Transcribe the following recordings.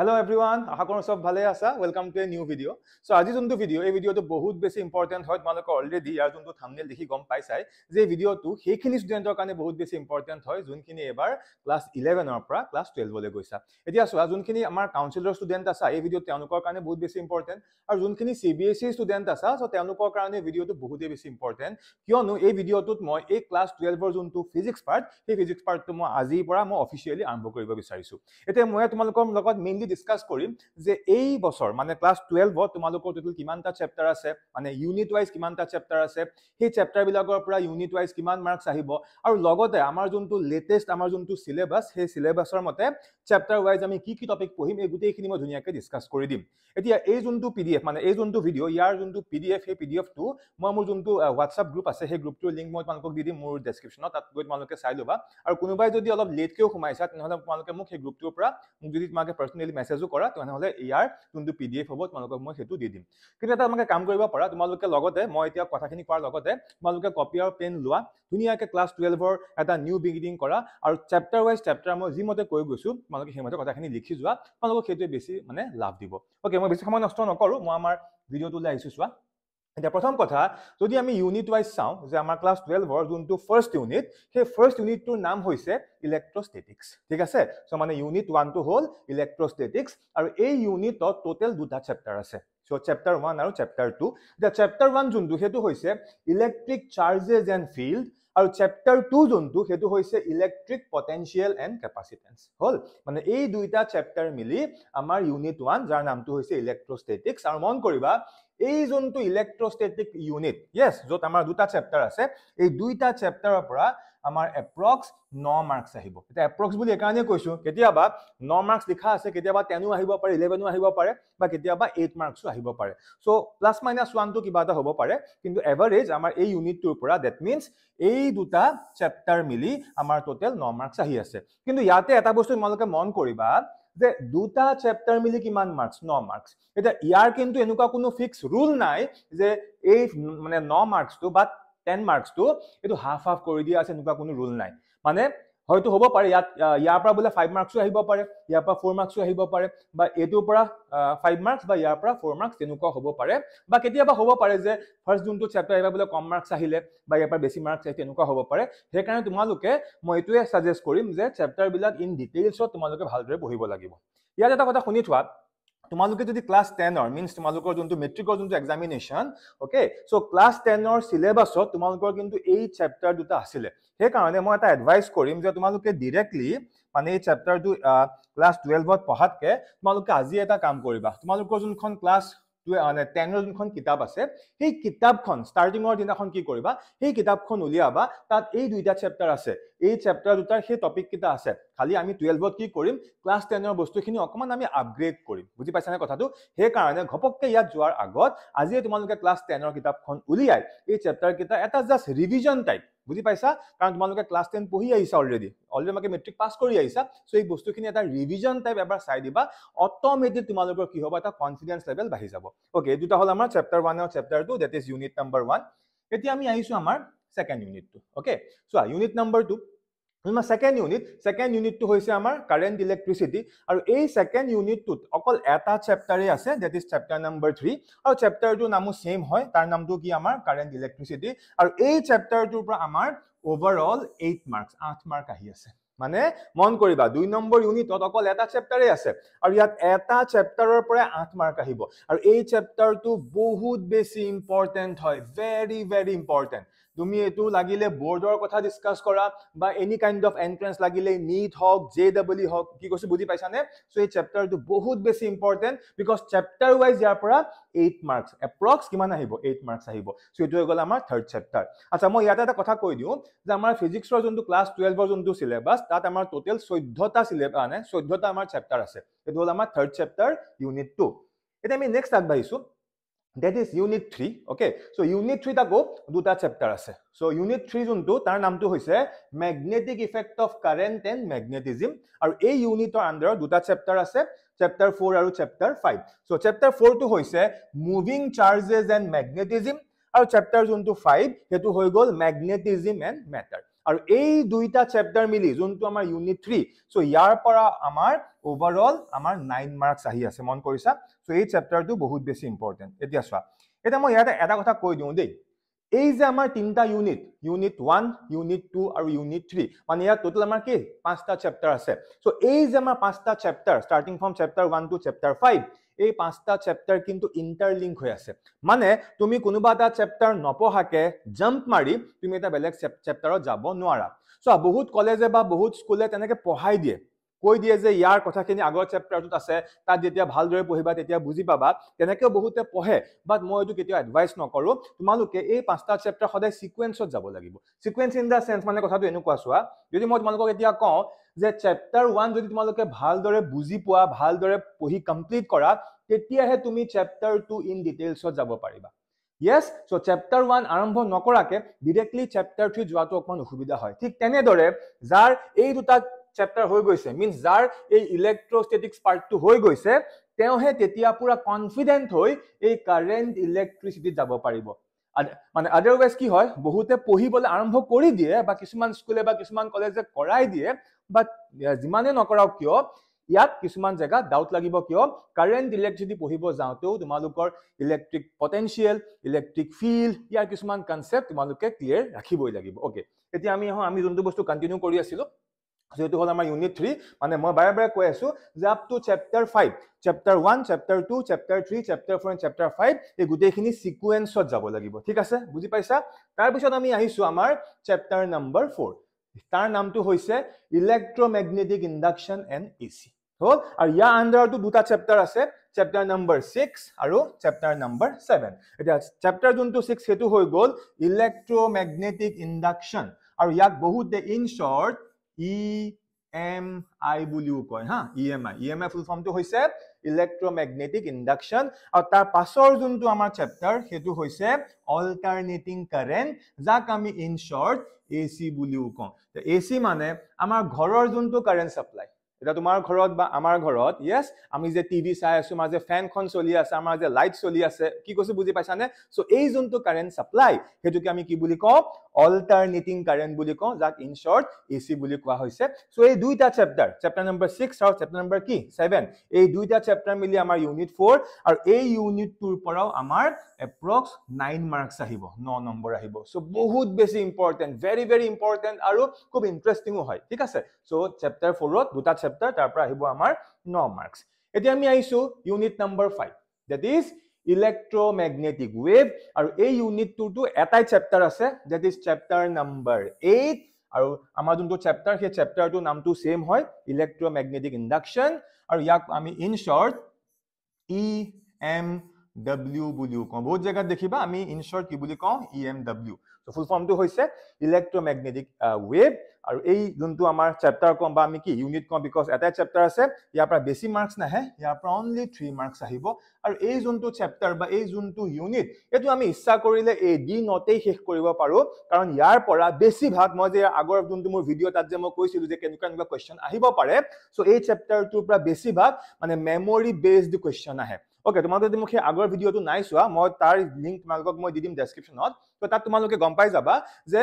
hello' everyone আশা কৰোঁ চব ভালে আছা welcome to a new video' so' আজি যোনটো ভিডিঅ' এই ভিডিঅ'টো বহুত বেছি ইম্পৰ্টেণ্ট হয় তোমালোকে অলৰেডি ইয়াৰ যোনটো থামনেল দেখি গম পাইছাই যে এই ভিডিঅ'টো সেইখিনি ষ্টুডেণ্টৰ কাৰণে বহুত বেছি ইম্পৰ্টেণ্ট হয় যোনখিনি এবাৰ ক্লাছ ইলেভেনৰ পৰা ক্লাছ টুৱেলভলৈ গৈছা এতিয়া চোৱা যোনখিনি আমাৰ কাউঞ্চিলৰ ষ্টুডেণ্ট আছা এই ভিডিঅ'ত তেওঁলোকৰ কাৰণে বহুত বেছি ইম্পৰ্টেণ্ট আৰু যোনখিনি C B S E student আছা চ' তেওঁলোকৰ কাৰণে ভিডিঅ'টো বহুতেই বেছি ইম্পৰ্টেণ্ট কিয়নো এই ভিডিঅ'টোত মই এই ক্লাছ টুৱেলভৰ যোনটো ফিজিক্স পাৰ্ট সেই ফিজিক্স পাৰ্টটো মই আজিৰ পৰা মই অফিচিয়েলি আৰম্ভ কৰিব বিচাৰিছোঁ এতিয়া মই তোমালোকৰ লগত মেইনলি অনলি ডিছকাছ কৰিম যে এই বছৰ মানে ক্লাছ টুৱেলভত তোমালোকৰ টোটেল কিমানটা চেপ্টাৰ আছে মানে ইউনিট ৱাইজ কিমানটা চেপ্টাৰ আছে সেই চেপ্টাৰবিলাকৰ পৰা ইউনিট ৱাইজ কিমান মাৰ্কছ আহিব আৰু লগতে আমাৰ যোনটো লেটেষ্ট আমাৰ যোনটো চিলেবাছ সেই চিলেবাছৰ মতে চেপ্টাৰ ৱাইজ আমি কি কি টপিক পঢ়িম এই গোটেইখিনি মই ধুনীয়াকৈ ডিছকাছ কৰি দিম এতিয়া এই যোনটো পি ডি এফ মানে এই যোনটো ভিডিঅ' ইয়াৰ যোনটো পি ডি এফ সেই পি ডি এফটো মই মোৰ যোনটো হোৱাটছআপ গ্ৰুপ আছে সেই গ্ৰুপটোৰ লিংক মই তোমালোকক দি দিম মোৰ ডেছক্ৰিপশ্যনত তাত গৈ তোমালোকে চাই ল'বা আৰু কোনোবাই যদি অলপ লেটকৈও সোমাইছা তেনেহ'লে তোমালোকে মোক সেই গ্ৰুপটোৰ পৰা যদি তোমালোকে পাৰ্চনেলি খালি মেছেজো কৰা তেনেহ'লে ইয়াৰ যোনটো পি হ'ব তোমালোকক মই সেইটো দি দিম কিন্তু এটা তোমালোকে কাম কৰিব পাৰা তোমালোকে লগতে মই এতিয়া কথাখিনি কোৱাৰ লগতে তোমালোকে কপি আৰু পেন লোৱা ধুনীয়াকৈ ক্লাছ টুৱেলভৰ এটা নিউ বিগিনিং কৰা আৰু চেপ্টাৰ ৱাইজ চেপ্টাৰ মই যিমতে কৈ গৈছো তোমালোকে সেইমতে কথাখিনি লিখি যোৱা তোমালোকক সেইটোৱে বেছি মানে লাভ দিব অ'কে মই বেছি সময় নষ্ট নকৰো মই আমাৰ ভিডিঅ'টোলৈ আহিছো চোৱা এতিয়া প্ৰথম কথা যদি আমি ইউনিট ৱাইজ চাওঁ যে আমাৰ ক্লাছ টুৱেলভৰ যোনটো ফাৰ্ষ্ট ইউনিট সেই ফাৰ্ষ্ট ইউনিটটোৰ নাম হৈছে ইলেক্ট্ৰষ্টেটিক্স ঠিক আছে চ' মানে ইউনিট ওৱানটো হ'ল ইলেক্ট্ৰষ্টেটিক্স আৰু এই ইউনিটত ট'টেল দুটা চেপ্টাৰ আছে চ' চেপ্টাৰ ওৱান আৰু চেপ্টাৰ টু এতিয়া চেপ্টাৰ ওৱান যোনটো সেইটো হৈছে ইলেক্ট্ৰিক চাৰ্জেজ এণ্ড ফিল্ড আৰু চেপ্টাৰ টু যোনটো সেইটো হৈছে ইলেক্ট্ৰিক পটেঞ্চিয়েল এণ্ড কেপাচিটেন্স হ'ল মানে এই দুইটা চেপ্টাৰ মিলি আমাৰ ইউনিট ওৱান যাৰ নামটো হৈছে ইলেক্ট্ৰষ্টেটিক্স আৰু মন কৰিবা এই যোনটো ইলেক্ট্ৰষ্টেটিক ইউনিট য়েছ য'ত আমাৰ দুটা চেপ্টাৰ আছে এই দুইটা চেপ্টাৰৰ পৰা আমাৰ এপ্ৰক্স ন মাৰ্কছ আহিব এতিয়া এপ্ৰক্স বুলি এইকাৰণে কৈছোঁ কেতিয়াবা ন মাৰ্কছ লিখা আছে কেতিয়াবা টেনো আহিব পাৰে ইলেভেনো আহিব পাৰে বা কেতিয়াবা এইট মাৰ্কছো আহিব পাৰে চ' প্লাছ মাইনাছ ওৱানটো কিবা এটা হ'ব পাৰে কিন্তু এভাৰেজ আমাৰ এই ইউনিটটোৰ পৰা ডেট মিনছ এই দুটা চেপ্টাৰ মিলি আমাৰ টোটেল ন মাৰ্কছ আহি আছে কিন্তু ইয়াতে এটা বস্তু তোমালোকে মন কৰিবা যে দুটা চেপ্টাৰ মিলি কিমান মাৰ্কছ ন মাৰ্কছ এতিয়া ইয়াৰ কিন্তু এনেকুৱা কোনো ফিক্স ৰুল নাই যে এই মানে ন মাৰ্কছটো বা টেন মাৰ্কছটো এইটো হাফ হাফ কৰি দিয়া আছে এনেকুৱা কোনো ৰুল নাই মানে হয়তো হ'ব পাৰে ইয়াত ইয়াৰ পৰা বোলে ফাইভ মাৰ্কছো আহিব পাৰে ইয়াৰ পৰা ফ'ৰ মাৰ্কছো আহিব পাৰে বা এইটোৰ পৰা ফাইভ মাৰ্কছ বা ইয়াৰ পৰা ফ'ৰ মাৰ্কছ তেনেকুৱা হ'ব পাৰে বা কেতিয়াবা হ'ব পাৰে যে ফাৰ্ষ্ট যোনটো চেপ্টাৰ এইবাৰ বোলে কম মাৰ্কছ আহিলে বা ইয়াৰ পৰা বেছি মাৰ্কছ আহিলে তেনেকুৱা হ'ব পাৰে সেইকাৰণে তোমালোকে মই এইটোৱে ছাজেষ্ট কৰিম যে চেপ্টাৰবিলাক ইন ডিটেইলছত তোমালোকে ভালদৰে পঢ়িব লাগিব ইয়াত এটা কথা শুনি থোৱাত তোমালোকে যদি ক্লাছ টেনৰ মিনছ তোমালোকৰ যোনটো মেট্ৰিকৰ যোনটো এক্সামিনেশ্যন অ'কে চ' ক্লাছ টেনৰ চিলেবাছত তোমালোকৰ কিন্তু এই চেপ্টাৰ দুটা আছিলে সেইকাৰণে মই এটা এডভাইচ কৰিম যে তোমালোকে ডিৰেক্টলি মানে এই চেপ্টাৰটো ক্লাছ টুৱেলভত পঢ়াতকৈ তোমালোকে আজি এটা কাম কৰিবা তোমালোকৰ যোনখন ক্লাছ মানে টেনৰ যোনখন কিতাপ আছে সেই কিতাপখন ষ্টাৰ্টিঙৰ দিনাখন কি কৰিবা সেই কিতাপখন উলিয়াবা তাত এই দুইটা চেপ্টাৰ আছে এই চেপ্টাৰ দুটাৰ সেই টপিককেইটা আছে খালি আমি টুৱেলভত কি কৰিম ক্লাছ টেনৰ বস্তুখিনি অকণমান আমি আপগ্ৰেড কৰিম বুজি পাইছানে কথাটো সেইকাৰণে ঘপককৈ ইয়াত যোৱাৰ আগত আজিয়ে তোমালোকে ক্লাছ টেনৰ কিতাপখন উলিয়াই এই চেপ্টাৰকেইটা এটা জাষ্ট ৰিভিজন টাইপ বুজি পাইছা কাৰণ তোমালোকে ক্লাছ টেন পঢ়ি আহিছা অলৰেডি অলৰেডি তোমাকে মেট্ৰিক পাছ কৰি আহিছা চ' এই বস্তুখিনি এটা ৰিভিজন টাইপ এবাৰ চাই দিবা অট'মেটিক তোমালোকৰ কি হ'ব এটা কনফিডেঞ্চ লেভেল বাঢ়ি যাব অ'কে এই দুটা হ'ল আমাৰ চেপ্টাৰ ওৱান আৰু chapter two that is unit number one এতিয়া আমি আহিছোঁ আমাৰ ছেকেণ্ড ইউনিটটো অ'কে চোৱা ইউনিট নাম্বাৰ টু তোমাৰ ছেকেণ্ড ইউনিট ছেকেণ্ড ইউনিটটো হৈছে আমাৰ কাৰেণ্ট ইলেক্ট্ৰিচিটি আৰু এই ছেকেণ্ড ইউনিটটোত অকল এটা চেপ্টাৰেই আছে that is chapter number three আৰু চেপ্টাৰটোৰ নামো ছেইম হয় তাৰ নামটো কি আমাৰ কাৰেণ্ট ইলেক্ট্ৰিচিটি আৰু এই চেপ্টাৰটোৰ পৰা আমাৰ অভাৰঅল এইট মাৰ্কছ আঠ মাৰ্ক আহি আছে মানে মন কৰিবা দুই নম্বৰ ইউনিটত অকল এটা চেপ্টাৰেই আছে আৰু ইয়াত এটা চেপ্টাৰৰ পৰাই আঠ মাৰ্ক আহিব আৰু এই চেপ্টাৰটো বহুত বেছি ইম্পৰ্টেণ্ট হয় ভেৰি ভেৰি ইম্পৰ্টেণ্ট তুমি এইটো লাগিলে বৰ্ডৰ কথা ডিছকাছ কৰা বা এনি কাইণ্ড অফ এণ্ট্ৰেঞ্চ লাগিলে নীট হওক জে ডাবলি হওক কি কৈছো বুজি পাইছানে চ' এই চেপ্টাৰটো বহুত বেছি ইম্পৰ্টেণ্ট বিকজ চেপ্টাৰ ৱাইজ ইয়াৰ পৰা এইট মাৰ্কছ এপ্ৰক্স কিমান আহিব এইট মাৰ্কছ আহিব চ' এইটো হৈ আমাৰ থাৰ্ড চেপ্টাৰ আচ্ছা মই ইয়াতে এটা কথা কৈ দিওঁ যে আমাৰ ফিজিক্সৰ যোনটো ক্লাছ টুৱেলভৰ যোনটো চিলেবাছ তাত আমাৰ টোটেল চৈধ্যটা চিলেবাছ নাই চৈধ্যটা আমাৰ চেপ্টাৰ আছে এইটো হ'ল আমাৰ থাৰ্ড চেপ্টাৰ ইউনিট টু এতিয়া আমি নেক্সট আগবাঢ়িছোঁ that is unit three okay so' unit থ্ৰীত আকৌ দুটা চেপ্টাৰ আছে চ' ইউনিট থ্ৰী যোনটো তাৰ নামটো হৈছে magnetic effect of current and magnetism আৰু এই ইউনিটৰ আণ্ডাৰত দুটা চেপ্টাৰ আছে চেপ্টাৰ ফ'ৰ আৰু চেপ্টাৰ ফাইভ চ' চেপ্টাৰ ফ'ৰটো হৈছে মুভিং চাৰ্জেছ এণ্ড মেগনেটিজিম আৰু চেপ্টাৰ যোনটো ফাইভ সেইটো হৈ গ'ল মেগনেটিজিম এণ্ড মেটাৰ আৰু এই দুইটা চেপ্টাৰ মিলি যোনটো আমাৰ ইউনিট থ্ৰী চ' ইয়াৰ পৰা আমাৰ অভাৰঅল আমাৰ নাইন মাৰ্কছ আহি আছে মন কৰিছা চ' এই চেপ্টাৰটো বহুত বেছি ইম্পৰ্টেণ্ট এতিয়া চোৱা এতিয়া মই ইয়াতে এটা কথা কৈ দিওঁ দেই এই যে আমাৰ তিনিটা unit unit one unit two আৰু ইউনিট থ্ৰী মানে ইয়াত টোটেল আমাৰ কি পাঁচটা চেপ্টাৰ আছে চ' এই যে আমাৰ পাঁচটা chapter starting from chapter one to chapter five এই পাঁচটা চেপ্টাৰ কিন্তু ইণ্টাৰলিংক হৈ আছে মানে তুমি কোনোবা এটা চেপ্টাৰ নপঢ়াকৈ জাম্প মাৰি তুমি এটা বেলেগ চেপ্টাৰত যাব নোৱাৰা চোৱা বহুত কলেজে বা বহুত স্কুলে তেনেকৈ পঢ়াই দিয়ে কৈ দিয়ে যে ইয়াৰ কথাখিনি আগৰ চেপ্টাৰটোত আছে তাত যেতিয়া ভালদৰে পঢ়িবা তেতিয়া বুজি পাবা তেনেকৈ বহুতে পঢ়ে বাট মই এইটো কেতিয়াও এডভাইচ নকৰোঁ তোমালোকে এই পাঁচটা চেপ্টাৰ সদায় ছিকুৱেঞ্চত যাব লাগিব ছিকুৱেঞ্চ ইন দ্য চেঞ্চ মানে কথাটো এনেকুৱা চোৱা যদি মই তোমালোকক এতিয়া কওঁ যে চেপ্টাৰ ওৱান যদি তোমালোকে ভালদৰে বুজি পোৱা ভালদৰে পঢ়ি কমপ্লিট কৰা তেতিয়াহে তুমি চেপ্টাৰ টু ইন ডিটেইলছত যাব পাৰিবা য়েছ চ' চেপ্টাৰ ওৱান আৰম্ভ নকৰাকৈ ডিৰেক্টলি চেপ্টাৰ থ্ৰীত যোৱাটো অকণমান অসুবিধা হয় ঠিক তেনেদৰে যাৰ এই দুটা চেপ্টাৰ হৈ গৈছে মিনছ যাৰ এই ইলেক্ট্ৰষ্টেটিক্স পাৰ্টটো হৈ গৈছে তেওঁহে তেতিয়া পূৰা কনফিডেণ্ট হৈ এই কাৰেণ্ট ইলেক্ট্ৰিচিটিত যাব পাৰিব মানে আদাৰৱাইজ কি হয় বহুতে পঢ়িবলৈ আৰম্ভ কৰি দিয়ে বা কিছুমান স্কুলে বা কিছুমান কলেজে কৰাই দিয়ে বা যিমানে নকৰাওক কিয় ইয়াত কিছুমান জেগা ডাউট লাগিব কিয় কাৰেণ্ট ইলেক্ট্ৰিচিটি পঢ়িব যাওঁতেও তোমালোকৰ ইলেক্ট্ৰিক পটেঞ্চিয়েল ইলেক্ট্ৰিক ফিল্ড ইয়াৰ কিছুমান কনচেপ্ট তোমালোকে ক্লিয়াৰ ৰাখিবই লাগিব অ'কে এতিয়া আমি আহোঁ আমি যোনটো বস্তু কণ্টিনিউ কৰি আছিলোঁ যিহেতু হ'ল আমাৰ ইউনিট থ্ৰী মানে মই বাৰে বাৰে কৈ আছো যে up to chapter five chapter one chapter two chapter three chapter four and chapter five এই গোটেইখিনি চিকুৱেঞ্চত যাব লাগিব ঠিক আছে বুজি পাইছা তাৰপিছত আমি আহিছোঁ আমাৰ চেপ্টাৰ নাম্বাৰ ফ'ৰ তাৰ নামটো হৈছে electromagnetic induction and A C হ'ল আৰু ইয়াৰ আণ্ডাৰতো দুটা চেপ্টাৰ আছে চেপ্টাৰ নাম্বাৰ ছিক্স আৰু চেপ্টাৰ নাম্বাৰ ছেভেন এতিয়া চেপ্টাৰ যোনটো ছিক্স সেইটো হৈ গ'ল ইলেক্ট্ৰমেগনেটিক ইণ্ডাকশ্যন আৰু ইয়াক বহুতে ইন শ্বৰ্ট ই e বুলিও কয় হা ই এম ফুল ফৰ্মটো হৈছে ইলেক্ট্ৰমেগনেটিক ইণ্ডাকশ্যন আৰু তাৰ পাছৰ যোনটো আমাৰ চেপ্টাৰ সেইটো হৈছে অল্টাৰনেটিং কাৰেণ্ট যাক আমি ইন শ্বৰ্ট এ চি বুলিও কওঁ এ চি মানে আমাৰ ঘৰৰ যোনটো কাৰেণ্ট চাপ্লাই এতিয়া তোমাৰ ঘৰত বা আমাৰ ঘৰত য়েছ আমি যে টিভি চাই আছো আমাৰ যে ফেনখন চলি আছে আমাৰ যে লাইট চলি আছে কি কৈছো বুজি পাইছানে চ' এই যোনটো কাৰেণ্ট চাপ্লাই সেইটোকে আমি কি বুলি কওঁ অল্টাৰনেটিং কাৰেণ্ট বুলি কওঁ যাক ইন শ্বৰ্ট এ বুলি কোৱা হৈছে চ' এই দুইটা চেপ্টাৰ চেপ্টাৰ নম্বৰ ছিক্স আৰু চেপ্টাৰ নম্বৰ কি ছেভেন এই দুইটা চেপ্টাৰ মিলি আমাৰ ইউনিট ফ'ৰ আৰু এই ইউনিটটোৰ পৰাও আমাৰ এপ্ৰক্স নাইন মাৰ্কছ আহিব ন নম্বৰ আহিব চ' বহুত বেছি ইম্পৰ্টেণ্ট ভেৰি ভেৰি ইম্পৰ্টেণ্ট আৰু খুব ইণ্টাৰেষ্টিঙো হয় ঠিক আছে চ' চেপ্টাৰ ফ'ৰত দুটা চেপ্টাৰ তাৰ পৰা আহিব আমাৰ ন মাৰ্কছ এতিয়া আমি আহিছো unit number five that is electromagnetic wave আৰু এই ইউনিটটোৰতো এটাই চেপ্টাৰ আছে that is chapter number eight আৰু আমাৰ যোনটো চেপ্টাৰ সেই চেপ্টাৰটোৰ নামটো চেম হয় ইলেক্ট্ৰমেগনেটিক ইণ্ডাকশ্যন আৰু ইয়াক আমি in short E M W বুলিও কওঁ বহুত জেগাত দেখিবা আমি ইনশ্বৰ্ট কি বুলি কওঁ ই এম ডব্লিউ ফুল ফৰ্মটো হৈছে ইলেক্ট্ৰমেগনেটিক ৱেভ uh, আৰু এই যোনটো আমাৰ চেপ্টাৰ কম বা আমি কি ইউনিট কম বিকজ এটাই চেপ্টাৰ আছে ইয়াৰ পৰা বেছি মাৰ্কছ নাহে ইয়াৰ পৰা অনলি থ্ৰী মাৰ্কছ আহিব আৰু এই যোনটো চেপ্টাৰ বা এই যোনটো ইউনিট এইটো আমি ইচ্ছা কৰিলে এই ডি নটেই শেষ কৰিব পাৰোঁ কাৰণ ইয়াৰ পৰা বেছিভাগ মই যে আগৰ যোনটো মোৰ ভিডিঅ' তাত যে মই কৈছিলোঁ যে কেনেকুৱা কেনেকুৱা কুৱেশ্যন আহিব পাৰে চ' এই চেপ্টাৰটোৰ পৰা বেছিভাগ মানে মেমৰি বেছড কুৱেশ্যন আহে অ'কে তোমালোকে যদি মোক সেই আগৰ ভিডিঅ'টো নাই চোৱা মই তাৰ লিংক তোমালোকক মই দি দিম ডেছক্ৰিপশ্যনত ত' তাত তোমালোকে গম পাই যাবা যে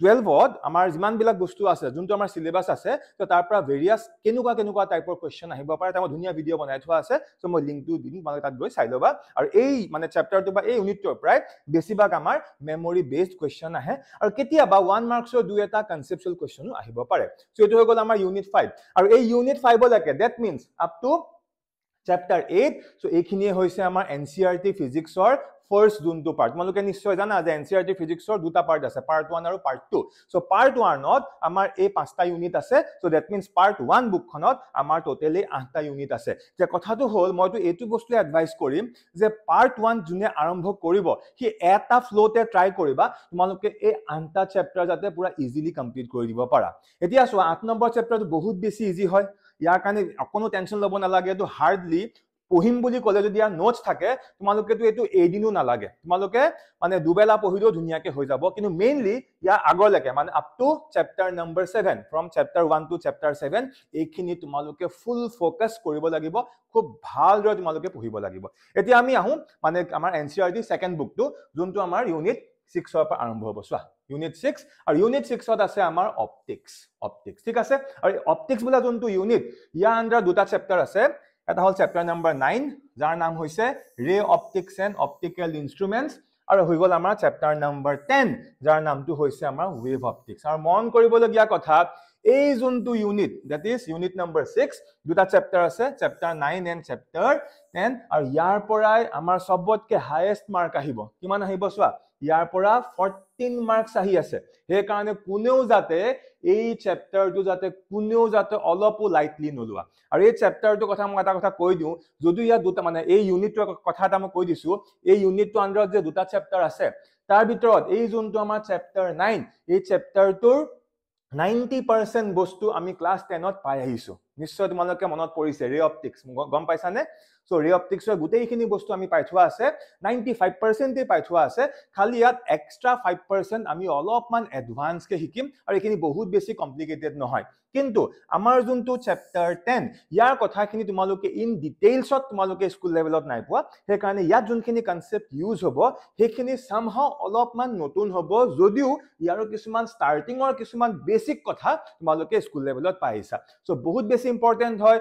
টুৱেলভত আমাৰ যিমানবিলাক বস্তু আছে যোনটো আমাৰ চিলেবাছ আছে ত' তাৰ পৰা ভেৰিয়াছ কেনেকুৱা কেনেকুৱা টাইপৰ কুৱেশ্যন আহিব পাৰে তাৰ মই ধুনীয়া ভিডিঅ' বনাই থোৱা আছে চ' মই লিংকটো দিম তোমালোকে তাত গৈ চাই ল'বা আৰু এই মানে চেপ্টাৰটো বা এই ইউনিটটোৰ পৰাই বেছিভাগ আমাৰ মেমৰি বেছড কুৱেশ্যন আহে আৰু কেতিয়াবা ওৱান মাৰ্কছৰ দুই এটা কনচেপচুৱেল কুৱেশ্যনো আহিব পাৰে চ' এইটো হৈ গ'ল আমাৰ ইউনিট ফাইভ আৰু এই ইউনিট ফাইভলৈকে that means up to chapter eight so' এইখিনিয়ে হৈছে আমাৰ এন চি আৰ টি ফিজিক্সৰ ফাৰ্ষ্ট যোনটো পাৰ্ট তোমালোকে নিশ্চয় জানা যে এন চি আৰ টি ফিজিক্সৰ দুটা পাৰ্ট আছে পাৰ্ট ওৱান আৰু পাৰ্ট টু চ' পাৰ্ট ওৱানত আমাৰ এই পাঁচটা ইউনিট আছে so' that means part one বুকখনত আমাৰ ট'টেলি আঠটা ইউনিট আছে এতিয়া কথাটো হ'ল মইতো এইটো বস্তুৱে এডভাইচ কৰিম যে পাৰ্ট ওৱান যোনে আৰম্ভ কৰিব সি এটা ফ্ল'তে ট্ৰাই কৰিবা তোমালোকে এই আঠটা চেপ্টাৰ যাতে ইজিলি কমপ্লিট কৰি দিব পাৰা এতিয়া চোৱা আঠ নম্বৰ চেপ্টাৰটো বহুত বেছি ইজি হয় ইয়াৰ কাৰণে অকণো টেনশ্যন ল'ব নালাগে এইটো হাৰ্ডলি পঢ়িম বুলি ক'লে যদি ইয়াৰ নোটছ থাকে তোমালোকেতো এইটো এদিনো নালাগে তোমালোকে মানে দুবেলা পঢ়িলেও ধুনীয়াকৈ হৈ যাব কিন্তু মেইনলি ইয়াৰ আগলৈকে মানে up to chapter number seven from chapter one to chapter seven এইখিনি তোমালোকে ফুল ফ'কাছ কৰিব লাগিব খুব ভালদৰে তোমালোকে পঢ়িব লাগিব এতিয়া আমি আহো মানে আমাৰ এন চি আৰ টি যোনটো আমাৰ ইউনিট ছিক্সৰ পৰা আৰম্ভ হ'ব চোৱা ইউনিট ছিক্স আৰু ইউনিট ছিক্সত আছে আমাৰ অপটিক্স অপটিক্স ঠিক আছে আৰু অপটিক্স বোলা যোনটো ইউনিট ইয়াৰ আণ্ডাৰ দুটা চেপ্টাৰ আছে এটা হ'ল চেপ্টাৰ নাম্বাৰ নাইন যাৰ নাম হৈছে ৰে অপটিক্স এণ্ড অপটিকেল ইনষ্ট্ৰুমেণ্টছ আৰু হৈ গ'ল আমাৰ চেপ্টাৰ নাম্বাৰ টেন যাৰ নামটো হৈছে আমাৰ ৱেভ অপটিক্স আৰু মন কৰিবলগীয়া কথা এই যোনটো unit that is unit number six দুটা চেপ্টাৰ আছে chapter nine and chapter ten আৰু ইয়াৰ পৰাই আমাৰ চবতকৈ হায়েষ্ট মাৰ্ক আহিব কিমান আহিব চোৱা ইয়াৰ পৰা ফৰ্টিন মাৰ্কছ আহি আছে সেইকাৰণে কোনেও যাতে এই চেপ্টাৰটো যাতে কোনেও যাতে অলপো লাইটলি নোলোৱা আৰু এই চেপ্টাৰটো কথা মই এটা কথা কৈ দিওঁ যদিও ইয়াত দুটা মানে এই ইউনিটটোৰ কথা এটা মই কৈ দিছোঁ এই ইউনিটটোৰ আণ্ডাৰত যে দুটা চেপ্টাৰ আছে তাৰ ভিতৰত এই যোনটো আমাৰ চেপ্টাৰ নাইন এই চেপ্টাৰটোৰ নাইণ্টি পাৰ্চেণ্ট বস্তু আমি ক্লাছ টেনত পাই আহিছোঁ নিশ্চয় তোমালোকে মনত পৰিছে ৰে অপটিক্স গম পাইছানে চ' ৰে অপটিক্সৰ গোটেইখিনি বস্তু আমি পাই থোৱা আছে নাইণ্টি ফাইভ পাৰ্চেণ্টেই পাই থোৱা আছে খালি ইয়াত এক্সট্ৰা ফাইভ পাৰ্চেণ্ট আমি অলপমান এডভান্সকৈ শিকিম আৰু এইখিনি বহুত বেছি কমপ্লিকেটেড নহয় কিন্তু আমাৰ যোনটো চেপ্টাৰ টেন ইয়াৰ কথাখিনি তোমালোকে ইন ডিটেইলছত তোমালোকে স্কুল লেভেলত নাই পোৱা সেইকাৰণে ইয়াত যোনখিনি কনচেপ্ট ইউজ হ'ব সেইখিনি চামহাও অলপমান নতুন হ'ব যদিও ইয়াৰো কিছুমান ষ্টাৰ্টিঙৰ কিছুমান বেচিক কথা তোমালোকে স্কুল লেভেলত পাই আহিছা চ' বহুত বেছি বেছি ইম্পৰ্টেণ্ট হয়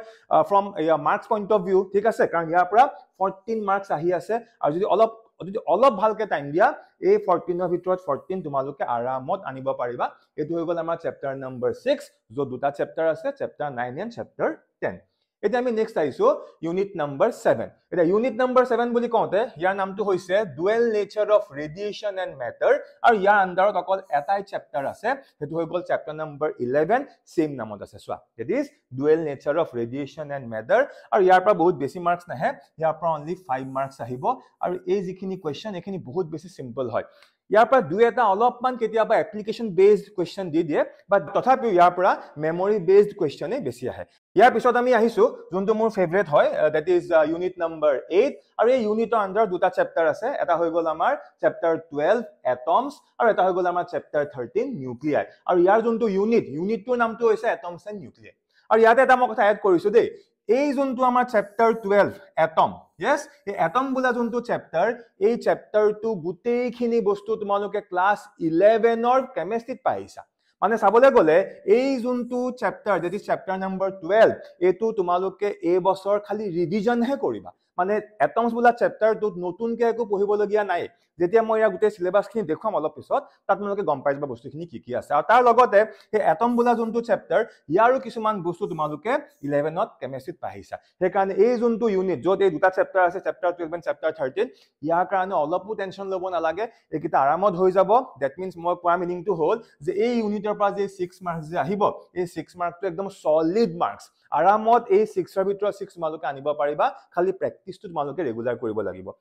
from marks point of view ঠিক আছে কাৰণ ইয়াৰ পৰা ফৰ্টিন মাৰ্কছ আহি আছে আৰু যদি অলপ যদি অলপ ভালকে টাইম দিয়া এই ফৰ্টিনৰ ভিতৰত ফৰ্টিন তোমালোকে আৰামত আনিব পাৰিবা এইটো হৈ গ'ল আমাৰ চেপ্টাৰ নম্বৰ ছিক্স য'ত দুটা চেপ্টাৰ আছে chapter nine and chapter ten এতিয়া আমি নেক্সট আহিছোঁ ইউনিট নাম্বাৰ ছেভেন এতিয়া ইউনিট নাম্বাৰ ছেভেন বুলি কওঁতে ইয়াৰ নামটো হৈছে dual nature of radiation and matter আৰু ইয়াৰ আণ্ডাৰত অকল এটাই চেপ্টাৰ আছে সেইটো হৈ গ'ল চেপ্টাৰ নাম্বাৰ ইলেভেন ছেইম নামত আছে চোৱা that is dual nature of radiation and matter আৰু ইয়াৰ পৰা বহুত বেছি মাৰ্কছ নাহে ইয়াৰ পৰা অনলি ফাইভ মাৰ্কছ আহিব আৰু এই যিখিনি কুৱেশ্যন এইখিনি বহুত বেছি চিম্পল হয় ইয়াৰ পৰা দুই এটা অলপমান কেতিয়াবা এপ্লিকেশ্যন বেছড কুৱেশ্যন দি দিয়ে বাট তথাপিও ইয়াৰ পৰা মেমৰি বেছড কুৱেশ্যনেই বেছি আহে ইয়াৰ পিছত আমি আহিছোঁ যোনটো মোৰ ফেভৰেট হয় that is unit number eight আৰু এই ইউনিটৰ আণ্ডাৰত দুটা চেপ্টাৰ আছে এটা হৈ গ'ল আমাৰ চেপ্টাৰ টুৱেলভ এটমছ আৰু এটা হৈ গ'ল আমাৰ চেপ্টাৰ থাৰ্টিন নিউক্লিয়াই আৰু ইয়াৰ যোনটো ইউনিট ইউনিটটোৰ নামটো হৈছে এটমছ এণ্ড নিউক্লিয়াই আৰু ইয়াতে এটা মই কথা এড কৰিছোঁ দেই এই যোনটো আমাৰ চেপ্টাৰ টুৱেলভ এটম য়েছ এই এটম বোলা যোনটো চেপ্টাৰ এই চেপ্টাৰটো গোটেইখিনি বস্তু তোমালোকে ক্লাছ ইলেভেনৰ কেমেষ্ট্ৰিত পাইছা মানে চাবলৈ গ'লে এই যোনটো চেপ্টাৰ যদি চেপ্টাৰ নম্বৰ টুৱেলভ এইটো তোমালোকে এইবছৰ বছৰ খালী ৰিভিজনহে কৰিবা মানে এটমছ বোলা চেপ্টাৰটোত নতুনকৈ একো পঢ়িবলগীয়া নাই যেতিয়া মই ইয়াৰ গোটেই চিলেবাছখিনি দেখুৱাম অলপ পিছত তাত তোমালোকে গম পাই যাবা বস্তুখিনি কি কি আছে আৰু তাৰ লগতে সেই এটম বোলা যোনটো চেপ্টাৰ ইয়াৰো কিছুমান বস্তু তোমালোকে ইলেভেনত কেমেষ্ট্ৰিত পাহিছা সেইকাৰণে এই যোনটো ইউনিট য'ত এই দুটা চেপ্টাৰ আছে চেপ্টাৰ এণ্ড চেপ্টাৰ থাৰ্টিন ইয়াৰ কাৰণে অলপো টেনশ্যন ল'ব নালাগে এইকেইটা আৰামত হৈ যাব ডেট মিনছ মই কোৱা মিনিংটো হ'ল যে এই ইউনিটৰ পৰা যে ছিক্স মাৰ্কছ যে আহিব এই ছিক্স মাৰ্কটো একদম চলিড মাৰ্কছ আৰামত এই ছিক্সৰ ভিতৰত ছিক্স তোমালোকে আনিব পাৰিবা খালি প্ৰেক্টিছটো তোমালোকে ৰেগুলাৰ কৰিব লাগিব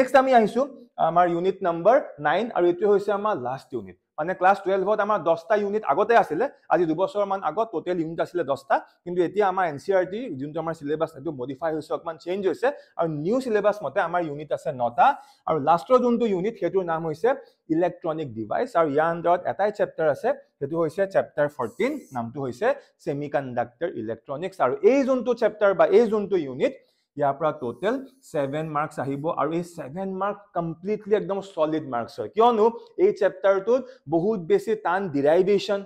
নেক্সট আমি আহিছো আমাৰ ইউনিট নম্বৰ নাইন আৰু এইটো হৈছে আমাৰ লাষ্ট ইউনিট মানে ক্লাছ টুৱেলভত আমাৰ দহটা ইউনিট আগতে আছিলে আজি দুবছৰমান আগত টোটেল ইউনিট আছিলে দহটা কিন্তু এতিয়া আমাৰ এন চি আৰ টি যোনটো আমাৰ চিলেবাছ সেইটো মডিফাই হৈছে অকণমান চেঞ্জ হৈছে আৰু নিউ চিলেবাছ মতে আমাৰ ইউনিট আছে নটা আৰু লাষ্টৰ যোনটো ইউনিট সেইটোৰ নাম হৈছে ইলেক্ট্ৰনিক ডিভাইচ আৰু ইয়াৰ আণ্ডাৰত এটাই চেপ্টাৰ আছে সেইটো হৈছে চেপ্টাৰ ফৰ্টিন নামটো হৈছে ছেমি কণ্ডাক্টাৰ ইলেক্ট্ৰনিক্স আৰু এই যোনটো চেপ্টাৰ বা এই যোনটো ইউনিট ইয়াৰ পৰা টোটেল ছেভেন মাৰ্কছ আহিব আৰু এই ছেভেন মাৰ্ক কমপ্লিটলি একদম ছলিড মাৰ্কছ হয় কিয়নো এই চেপ্টাৰটোত বহুত বেছি টান ডিৰাইভেশ্যন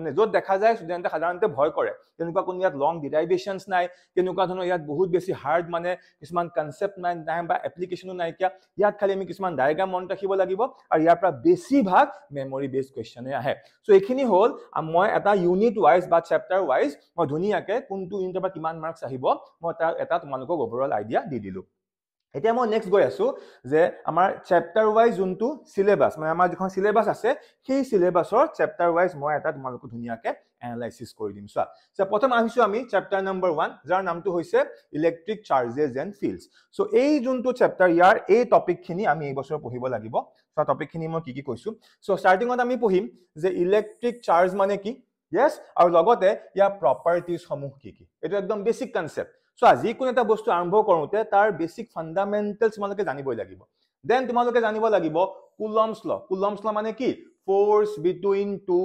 মানে য'ত দেখা যায় ষ্টুডেণ্টে সাধাৰণতে ভয় কৰে তেনেকুৱা কোনো ইয়াত লং ডিৰাইভেশ্যনছ নাই তেনেকুৱা ধৰণৰ ইয়াত বহুত বেছি হাৰ্ড মানে কিছুমান কনচেপ্ট নাই নাই বা এপ্লিকেশ্যনো নাইকিয়া ইয়াত খালি আমি কিছুমান ডায়েগ্ৰাম মনত ৰাখিব লাগিব আৰু ইয়াৰ পৰা বেছিভাগ মেমৰি বেছ কুৱেশ্যনে আহে চ' এইখিনি হ'ল মই এটা ইউনিট ৱাইজ বা চেপ্টাৰ ৱাইজ মই ধুনীয়াকৈ কোনটো ইউনিটৰ পৰা কিমান মাৰ্কছ আহিব মই তাৰ এটা তোমালোকক অভাৰঅল আইডিয়া দি দিলোঁ এতিয়া মই নেক্সট গৈ আছোঁ যে আমাৰ চেপ্টাৰ ৱাইজ যোনটো চিলেবাছ মানে আমাৰ যিখন চিলেবাছ আছে সেই চিলেবাছৰ চেপ্টাৰ ৱাইজ মই এটা তোমালোকক ধুনীয়াকৈ এনালাইচিছ কৰি দিম চোৱা প্ৰথম আহিছো আমি চেপ্টাৰ নম্বৰ ওৱান যাৰ নামটো হৈছে electric charges and fields so' এই যোনটো চেপ্টাৰ ইয়াৰ এই টপিক খিনি আমি এইবছৰ পঢ়িব লাগিব চোৱা টপিকখিনি মই কি কি কৈছো চ' ষ্টাৰ্টিঙত আমি পঢ়িম যে ইলেক্ট্ৰিক চাৰ্জ মানে কি য়েছ আৰু লগতে ইয়াৰ প্ৰপাৰ্টিজসমূহ কি কি এইটো একদম বেচিক কনচেপ্ট চোৱা যিকোনো এটা বস্তু আৰম্ভ কৰোঁতে তাৰ বেচিক ফাণ্ডামেণ্টেলছ তোমালোকে জানিবই লাগিব দেন তোমালোকে জানিব লাগিব কুলমছ ল কুলমছ ল মানে কি force between two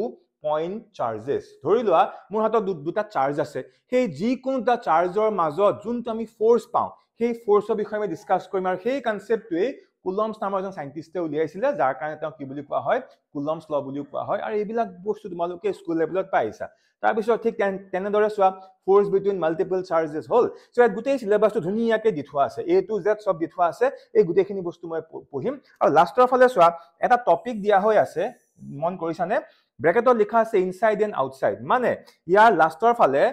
point charges ধৰি লোৱা মোৰ হাতত দুটা চাৰ্জ আছে সেই যিকোনো এটা চাৰ্জৰ মাজত যোনটো আমি ফ'ৰ্চ পাওঁ সেই ফ'ৰ্চৰ বিষয়ে আমি ডিছকাছ কৰিম আৰু সেই কনচেপ্টটোৱেই কুলমছ নামৰ এজন চাইণ্টিষ্টে উলিয়াইছিলে যাৰ কাৰণে তেওঁক কি বুলি কোৱা হয় কুলমছ ল বুলিও কোৱা হয় আৰু এইবিলাক বস্তু তোমালোকে স্কুল লেভেলত পাই আহিছা তাৰপিছত ঠিক তেনেদৰে চোৱা ফ'ৰ্চ বিটুইন মাল্টিপল চাৰ্জেছ হ'ল চ' ইয়াত গোটেই চিলেবাছটো ধুনীয়াকৈ দি থোৱা আছে এ টু জেড চব দি থোৱা আছে এই গোটেইখিনি বস্তু মই পঢ়িম আৰু লাষ্টৰ ফালে চোৱা এটা টপিক দিয়া হৈ আছে মন কৰিছানে ব্ৰেকেটত লিখা আছে ইনচাইড এণ্ড আউটচাইড মানে ইয়াৰ লাষ্টৰ ফালে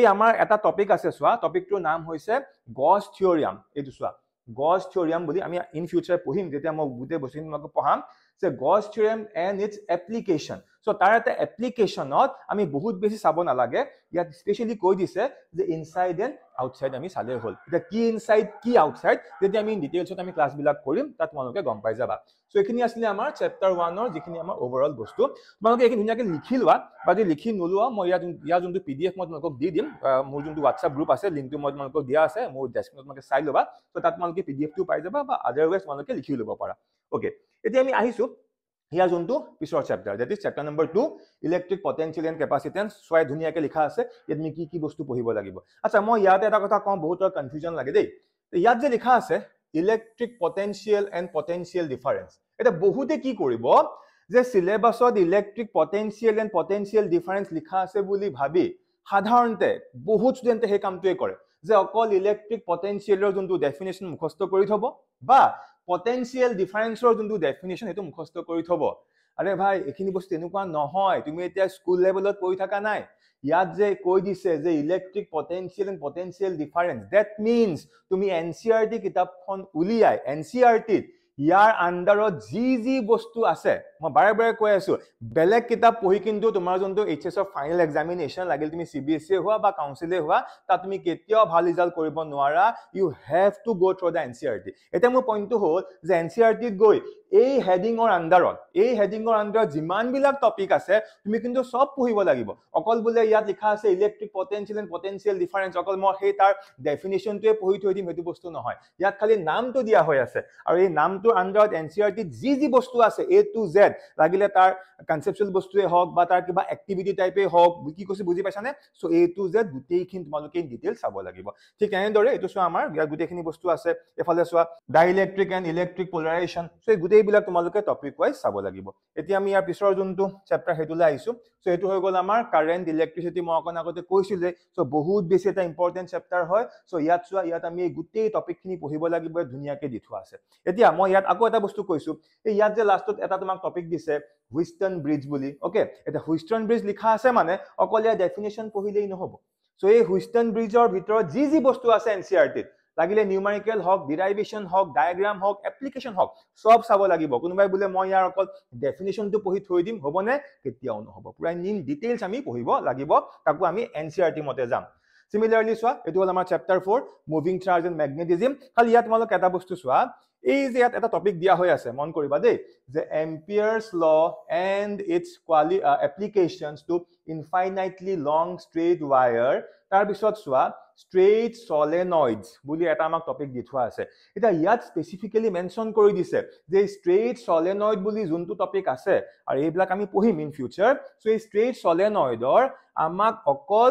এই আমাৰ এটা টপিক আছে চোৱা টপিকটোৰ নাম হৈছে গছ থিয়ৰিয়াম এইটো চোৱা গছ থিয়ৰিয়াম বুলি আমি ইন ফিউচাৰ পঢ়িম যেতিয়া মই গোটেই বস্তুখিনি তোমালোকক পঢ়াম যে Gauss theorem and its application so' তাৰ এটা এপ্লিকেশ্যনত আমি বহুত বেছি চাব নালাগে ইয়াত স্পেচিয়েলি কৈ দিছে যে ইনচাইড এণ্ড আউটচাইড আমি চালেই হ'ল এতিয়া কি ইনচাইড কি আউটচাইড যেতিয়া আমি ডিটেইলছত আমি ক্লাছবিলাক কৰিম তাত তোমালোকে গম পাই যাবা চ' এইখিনি আছিলে আমাৰ চেপ্টাৰ ওৱানৰ যিখিনি আমাৰ অভাৰঅল বস্তু তোমালোকে এইখিনি ধুনীয়াকৈ লিখি লোৱা বা যদি লিখি নোলোৱা মই ইয়াত ইয়াৰ যোনটো পি ডি এফ মই তোমালোকক দি দিম মোৰ যোনটো হোৱাটছআপ গ্ৰুপ আছে লিংকটো মই তোমালোকক দিয়া আছে মোৰ ডেস্কটোত তোমালোকে চাই ল'বা তাত তোমালোকে পি ডি এফটো পাই যাবা বা আদাৰৱাইজ তোমালোকে লিখি ল'ব পাৰা অ'কে এতিয়া আমি আহিছোঁ ইয়াৰ যোনটো পিছৰ chapter that is chapter number two electric potential and capacitance চোৱাই ধুনীয়াকৈ লিখা আছে ইয়াত আমি কি কি বস্তু পঢ়িব লাগিব আচ্ছা মই ইয়াতে এটা কথা কওঁ বহুতৰ কনফিউজন লাগে দেই ইয়াত যে লিখা আছে electric potential and potential difference এতিয়া বহুতে কি কৰিব যে চিলেবাছত electric potential and potential difference লিখা আছে বুলি ভাবি সাধাৰণতে বহুত ষ্টুডেণ্টে সেই কামটোৱে কৰে যে অকল ইলেক্ট্ৰিক পটেঞ্চিয়েলৰ যোনটো ডেফিনেশ্যন মুখস্থ কৰি থ'ব বা পটেঞ্চিয়েল ডিফাৰেঞ্চৰ যোনটো ডেফিনেশ্যন সেইটো মুখস্থ কৰি থ'ব আৰে ভাই এইখিনি বস্তু এনেকুৱা নহয় তুমি এতিয়া স্কুল লেভেলত পঢ়ি থকা নাই ইয়াত যে কৈ দিছে যে electric potential and potential difference that means তুমি এন চি আৰ টি কিতাপখন উলিয়াই এন চি আৰ টিত ইয়াৰ আণ্ডাৰত যি যি বস্তু আছে মই বাৰে বাৰে কৈ আছোঁ বেলেগ কিতাপ পঢ়ি কিন্তু তোমাৰ যোনটো এইচ এছৰ ফাইনেল এক্সামিনেশ্যন লাগিল তুমি চি বি এছ চিয়ে e হোৱা বা কাউন্সিলে হোৱা তাত তুমি কেতিয়াও ভাল ৰিজাল্ট কৰিব নোৱাৰা you have to go' through the N C R T এতিয়া মোৰ পইণ্টটো হ'ল যে এন চি আৰ টিত গৈ এই হেডিঙৰ আণ্ডাৰত এই হেডিঙৰ আণ্ডাৰত যিমানবিলাক টপিক আছে তুমি কিন্তু চব পঢ়িব লাগিব অকল বোলে ইয়াত লিখা আছে electric potential and potential difference অকল মই সেই তাৰ ডেফিনেশ্যনটোৱে পঢ়ি থৈ দিম সেইটো বস্তু নহয় ইয়াত খালি নামটো দিয়া হৈ আছে আৰু এই নামটো ফোনটোৰ আণ্ডাৰত এন চি আৰ টিত যি যি বস্তু আছে এ টু জেড লাগিলে তাৰ কনচেপচুৱেল বস্তুৱেই হওক বা তাৰ কিবা এক্টিভিটি টাইপেই হওক কি কৈছে বুজি পাইছানে চ' এ টু জেড গোটেইখিনি তোমালোকে ইন ডিটেইল চাব লাগিব ঠিক তেনেদৰে এইটো চোৱা আমাৰ ইয়াত গোটেইখিনি বস্তু আছে এফালে চোৱা dielectric and electric polarisation so' এই গোটেইবিলাক তোমালোকে টপিক ৱাইজ চাব লাগিব এতিয়া আমি ইয়াৰ পিছৰ যোনটো চেপ্টাৰ সেইটোলৈ আহিছোঁ চ' এইটো হৈ গ'ল আমাৰ কাৰেণ্ট ইলেক্ট্ৰিচিটি মই অকণ আগতে কৈছিলোঁ চ' বহুত বেছি এটা ইম্পৰ্টেণ্ট চেপ্টাৰ হয় চ' ইয়াত চোৱা ইয়াত আমি এই গোটেই টপিকখিনি পঢ়িব লাগিব ধুনীয়াকৈ দি থোৱা আছে এতিয়া মই ইয়াত আকৌ এটা বস্তু কৈছো এই ইয়াত যে লাষ্টত এটা তোমাক টপিক দিছে হুইষ্টাৰ্ণ ব্ৰিজ বুলি অ'কে এতিয়া হুইষ্টাৰ্ণ ব্ৰিজ লিখা আছে মানে অকল ইয়াৰ ডেফিনেশ্যন পঢ়িলেই নহ'ব চ' এই হুইষ্টাৰ্ণ ব্ৰিজৰ ভিতৰত যি যি বস্তু আছে এন চি আৰ টিত লাগিলে নিউমাৰিকেল হওক ডিৰাইভেশ্যন হওক ডায়েগ্ৰাম হওক এপ্লিকেশ্যন হওক চব চাব লাগিব কোনোবাই বোলে মই ইয়াৰ অকল ডেফিনেশ্যনটো পঢ়ি থৈ দিম হ'বনে কেতিয়াও নহ'ব পুৰা ইন ডিটেইলছ আমি পঢ়িব লাগিব তাকো আমি এন চি আৰ টি মতে যাম চিমিলাৰলি চোৱা এইটো হ'ল আমাৰ chapter four moving charge and magnetism খালি ইয়াত তোমালোক এটা বস্তু চোৱা এই যে ইয়াত এটা টপিক দিয়া হৈ আছে মন কৰিবা দেই যে এম্পিয়াৰ্ছ ল এণ্ড ইটছ কোৱালি applications to infinitely long straight wire তাৰপিছত চোৱা ষ্ট্ৰেইট ছলেনইডছ বুলি এটা আমাক টপিক দি থোৱা আছে এতিয়া ইয়াত স্পেচিফিকেলি মেনশ্যন কৰি দিছে যে ষ্ট্ৰেইট ছলেনইড বুলি যোনটো টপিক আছে আৰু এইবিলাক আমি পঢ়িম ইন ফিউচাৰ চ' এই ষ্ট্ৰেইট ছলেনইডৰ আমাক অকল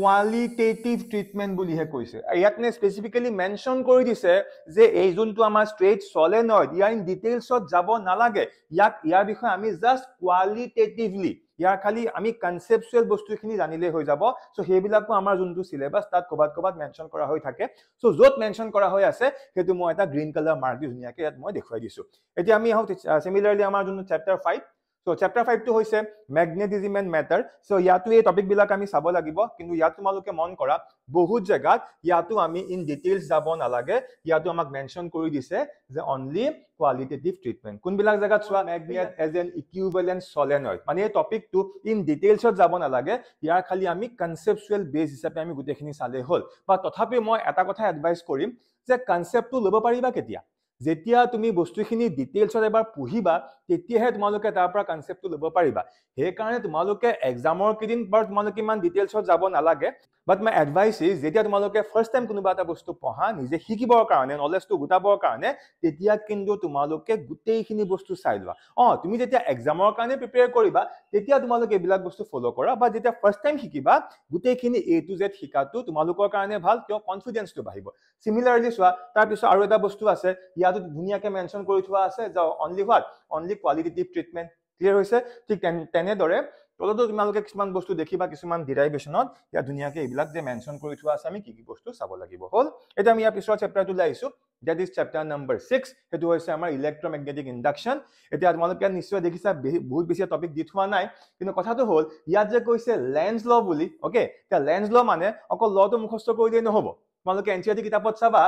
কোৱালিটেটিভ ট্ৰিটমেণ্ট বুলিহে কৈছে ইয়াত নে স্পেচিফিকেলি মেনশ্যন কৰি দিছে যে এই যোনটো আমাৰ ষ্ট্ৰেইট চলে নহয় ইয়াৰ ইন ডিটেইলছত যাব নালাগে ইয়াক ইয়াৰ বিষয়ে আমি জাষ্ট কোৱালিটেটিভলি ইয়াৰ খালি আমি কনচেপচুৱেল বস্তুখিনি জানিলেই হৈ যাব চ' সেইবিলাকো আমাৰ যোনটো চিলেবাছ তাত ক'ৰবাত ক'ৰবাত মেনশ্যন কৰা হৈ থাকে চ' য'ত মেনশ্যন কৰা হৈ আছে সেইটো মই এটা গ্ৰীণ কালাৰ মাৰ্ক দি ধুনীয়াকৈ ইয়াত মই দেখুৱাই দিছোঁ এতিয়া আমি আহোঁ চিমিলাৰলি আমাৰ যোনটো চেপ্টাৰ ফাইভ চ' চেপ্টাৰ ফাইভটো হৈছে মেগনেটিজিম এণ্ড মেটাৰ চ' ইয়াতো এই টপিকবিলাক আমি চাব লাগিব কিন্তু ইয়াত তোমালোকে মন কৰা বহুত জেগাত ইয়াতো আমি ইন ডিটেইলছ যাব নালাগে ইয়াতো আমাক মেনশ্যন কৰি দিছে যে অনলি কোৱালিটেটিভ ট্ৰিটমেণ্ট কোনবিলাক জেগাত চোৱা magnet as an equivalent solenoid মানে এই টপিকটো ইন ডিটেইলছত যাব নালাগে ইয়াৰ খালি আমি কনচেপচুৱেল বেছ হিচাপে আমি গোটেইখিনি চালেই হ'ল বা তথাপিও মই এটা কথা এডভাইচ কৰিম যে কনচেপ্টটো ল'ব পাৰিবা কেতিয়া যেতিয়া তুমি বস্তুখিনি ডিটেইলছত এবাৰ পুহিবা তেতিয়াহে তোমালোকে তাৰ পৰা কনচেপ্টটো ল'ব পাৰিবা সেইকাৰণে তোমালোকে এক্সামৰ কেইদিন বাৰু তোমালোকে ইমান ডিটেইলছত যাব নালাগে বাট মাই এডভাইচ ইজ যেতিয়া তোমালোকে ফাৰ্ষ্ট টাইম কোনোবা এটা বস্তু পঢ়া নিজে শিকিবৰ কাৰণে নলেজটো গোটাবৰ কাৰণে তেতিয়া কিন্তু তোমালোকে গোটেইখিনি বস্তু চাই লোৱা অঁ তুমি যেতিয়া এক্সামৰ কাৰণে প্ৰিপেয়াৰ কৰিবা তেতিয়া তোমালোকে এইবিলাক বস্তু ফ'ল' কৰা বা যেতিয়া ফাৰ্ষ্ট টাইম শিকিবা গোটেইখিনি এ টু জেড শিকাটো তোমালোকৰ কাৰণে ভাল কিয় কনফিডেঞ্চটো বাঢ়িব চিমিলাৰলি চোৱা তাৰপিছত আৰু এটা বস্তু আছে ইয়াতো ধুনীয়াকৈ মেনশ্যন কৰি থোৱা আছে যে only what only qualitative treatment clear হৈছে ঠিক তেনেদৰে তলতো তোমালোকে কিছুমান বস্তু দেখিবা কিছুমান ডিৰাইভেশ্যনত ইয়াত ধুনীয়াকৈ এইবিলাক যে মেনশ্যন কৰি থোৱা আছে আমি কি কি বস্তু চাব লাগিব হ'ল এতিয়া আমি ইয়াৰ পিছৰ চেপ্টাৰটো ওলাইছোঁ that is chapter number six সেইটো হৈছে আমাৰ ইলেক্ট্ৰমেগনেটিক ইণ্ডাকশ্যন এতিয়া তোমালোকে ইয়াত নিশ্চয় দেখিছা বহুত বেছি টপিক দি থোৱা নাই কিন্তু কথাটো হ'ল ইয়াত যে কৈছে লেন্স ল' বুলি অ'কে এতিয়া লেন্স ল' মানে অকল ল'টো মুখস্থ কৰি দিয়ে নহ'ব তোমালোকে এন চি আৰ টি কিতাপত চাবা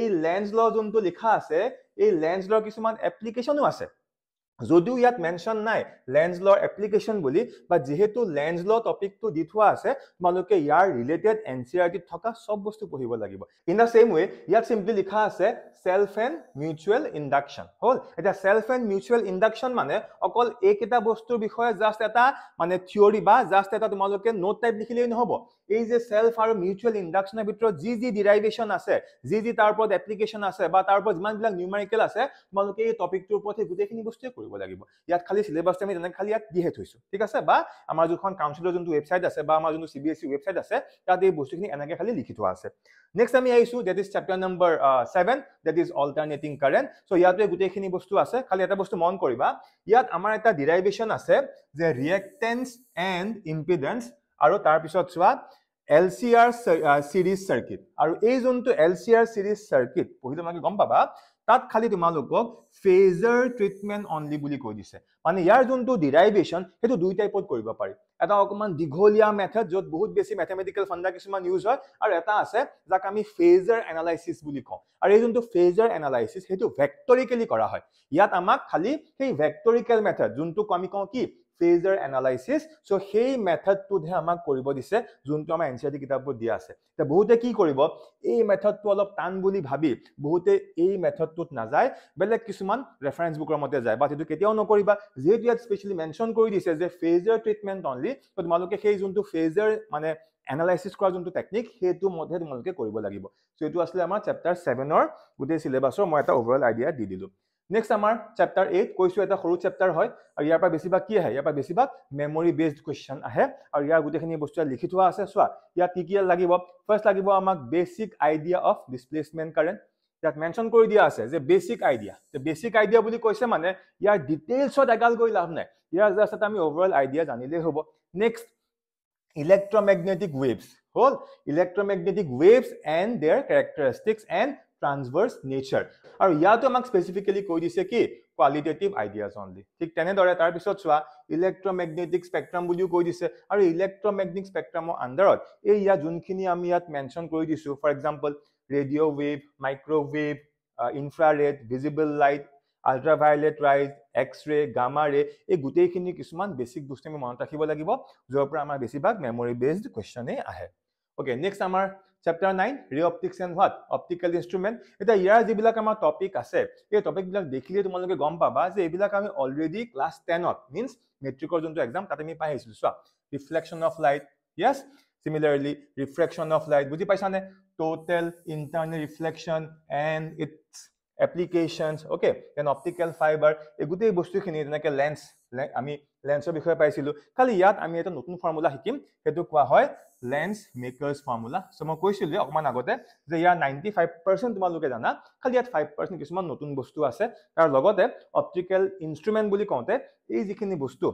এই লেন্স ল' যোনটো লিখা আছে এই লেন্স ল'ৰ কিছুমান এপ্লিকেশ্যনো আছে যদিও ইয়াত মেনশ্যন নাই লেন্স ল এপ্লিকেশ্যন বুলি বা যিহেতু লেন্স ল টপিকটো দি থোৱা আছে তোমালোকে ইয়াৰ ৰিলেটেড এন চি আৰ টিত থকা চব বস্তু পঢ়িব লাগিব ইন দ্য ছেম ৱে ইয়াত চিম্পলি লিখা আছে ছেল্ফ এণ্ড মিউচুৱেল ইণ্ডাকশ্যন হ'ল এতিয়া ছেল্ফ এণ্ড মিউচুৱেল ইণ্ডাকশ্যন মানে অকল এইকেইটা বস্তুৰ বিষয়ে জাষ্ট এটা মানে থিয়ৰী বা জাষ্ট এটা তোমালোকে নোট টাইপ লিখিলেই নহ'ব এই যে ছেল্ফ আৰু মিউচুৱেল ইণ্ডাকশ্যনৰ ভিতৰত যি যি ডিৰাইভেশ্যন আছে যি যি তাৰ ওপৰত এপ্লিকেশ্যন আছে বা তাৰ ওপৰত যিমানবিলাক নিউমাৰিকেল আছে তোমালোকে এই টপিকটোৰ ওপৰত সেই গোটেইখিনি বস্তুৱে কৰিব কৰিব লাগিব ইয়াত খালি চিলেবাছটো আমি তেনেকৈ খালি ইয়াত দিহে থৈছোঁ ঠিক আছে বা আমাৰ যোনখন কাউঞ্চিলৰ যোনটো ৱেবছাইট আছে বা আমাৰ যোনটো C B S C website আছে তাত এই বস্তুখিনি এনেকৈ খালি লিখি থোৱা আছে নেক্সট আমি আহিছোঁ that is chapter number seven that is alternating current so' ইয়াতো গোটেইখিনি বস্তু আছে খালি এটা বস্তু মন কৰিবা ইয়াত আমাৰ এটা ডিৰাইভেশ্যন আছে যে ৰিয়েক্টেঞ্চ এণ্ড ইম্পিডেঞ্চ আৰু তাৰপিছত চোৱা L C R series circuit আৰু এই যোনটো L C R series circuit পঢ়ি তোমালোকে গম পাবা তাত খালি তোমালোকক ফেজাৰ ট্ৰিটমেণ্ট অনলি বুলি কৈ দিছে মানে ইয়াৰ যোনটো ডিৰাইভেশ্যন সেইটো দুই টাইপত কৰিব পাৰি এটা অকণমান দীঘলীয়া মেথড য'ত বহুত বেছি মেথমেটিকেল ফাণ্ডা কিছুমান ইউজ হয় আৰু এটা আছে যাক আমি ফেজাৰ এনালাইচিছ বুলি কওঁ আৰু এই যোনটো ফেজাৰ এনালাইচিছ সেইটো ভেক্টৰিকেলি কৰা হয় ইয়াত আমাক খালি সেই ভেক্টৰিকেল মেথড যোনটোক আমি কওঁ কি ফেজাৰ এনালাইচিছ চ' সেই মেথডটোতহে আমাক কৰিব দিছে যোনটো আমাৰ N C R e T কিতাপবোৰ দিয়া আছে এতিয়া বহুতে কি কৰিব এই মেথডটো অলপ টান বুলি ভাবি বহুতে এই মেথডটোত নাযায় বেলেগ কিছুমান ৰেফাৰেঞ্চ বুকৰ মতে যায় বা সেইটো কেতিয়াও নকৰিবা যিহেতু ইয়াত স্পেচিয়েলি মেনশ্যন কৰি দিছে যে ফেজাৰ ট্ৰিটমেণ্ট অনলি চ' তোমালোকে সেই যোনটো ফেজাৰ মানে এনালাইচিছ কৰা যোনটো টেকনিক সেইটো মতে তোমালোকে কৰিব লাগিব চ' এইটো আছিলে আমাৰ চেপ্টাৰ ছেভেনৰ গোটেই চিলেবাছৰ মই এটা অভাৰঅল আইডিয়া দি দিলোঁ নেক্সট আমাৰ চেপ্টাৰ এইট কৈছোঁ এটা সৰু চেপ্টাৰ হয় আৰু ইয়াৰ পৰা বেছিভাগ কি আহে ইয়াৰ পৰা বেছিভাগ মেমৰি বেছড কুৱেশ্যন আহে আৰু ইয়াৰ গোটেইখিনি বস্তু লিখি থোৱা আছে চোৱা ইয়াত কি কি লাগিব ফাৰ্ষ্ট লাগিব আমাক basic idea of displacement current ইয়াত মেনশ্যন কৰি দিয়া আছে যে বেছিক আইডিয়া বেছিক আইডিয়া বুলি কৈছে মানে ইয়াৰ ডিটেইলছত এগাল গৈ লাভ নাই ইয়াৰ জাষ্ট এটা আমি অভাৰঅল আইডিয়া জানিলেই হ'ব নেক্সট ইলেক্ট্ৰমেগনেটিক ৱেভছ হ'ল electromagnetic waves and their characteristics and transverse nature aru yatu amak specifically koi dise ki qualitative ideas only thik tene dore tar pisot chua electromagnetic spectrum buliu koi dise aru electromagnetic spectrum o underot ei ya junkhini ami yat mention koi disu for example radio wave microwave uh, infrared visible light ultraviolet rays X ray gamma ray এই গোটেইখিনি কিছুমান basic বস্তু আমি মনত ৰাখিব লাগিব য'ৰ পৰা আমাৰ বেছিভাগ মেমৰি বেছড কুৱেশ্যনেই আহে অ'কে নেক্সট আমাৰ chapter nine ray optics and what optical instrument এতিয়া ইয়াৰ যিবিলাক আমাৰ টপিক আছে এই টপিকবিলাক দেখিলেই তোমালোকে গম পাবা যে এইবিলাক আমি অলৰেডি ক্লাছ টেনত মিনছ মেট্ৰিকৰ যোনটো এক্সাম তাতে আমি পাই আহিছিলোঁ চোৱা reflection of light yes similarly reflection of light বুজি পাইছানে total internal reflection and its applications okay then optical fibre এই গোটেই বস্তুখিনি যেনেকৈ লেন্স আমি লেন্সৰ বিষয়ে পাইছিলোঁ খালি ইয়াত আমি এটা নতুন ফৰ্মুলা শিকিম সেইটো কোৱা হয় লেন্স মেকাৰ্ছ ফৰ্মুলা চ' মই কৈছিলোঁ যে অকণমান আগতে যে ইয়াৰ নাইণ্টি ফাইভ পাৰ্চেণ্ট তোমালোকে জানা খালি ইয়াত ফাইভ পাৰ্চেণ্ট কিছুমান নতুন বস্তু আছে তাৰ লগতে অপ্টিকেল ইনষ্ট্ৰুমেণ্ট বুলি কওঁতে এই যিখিনি বস্তু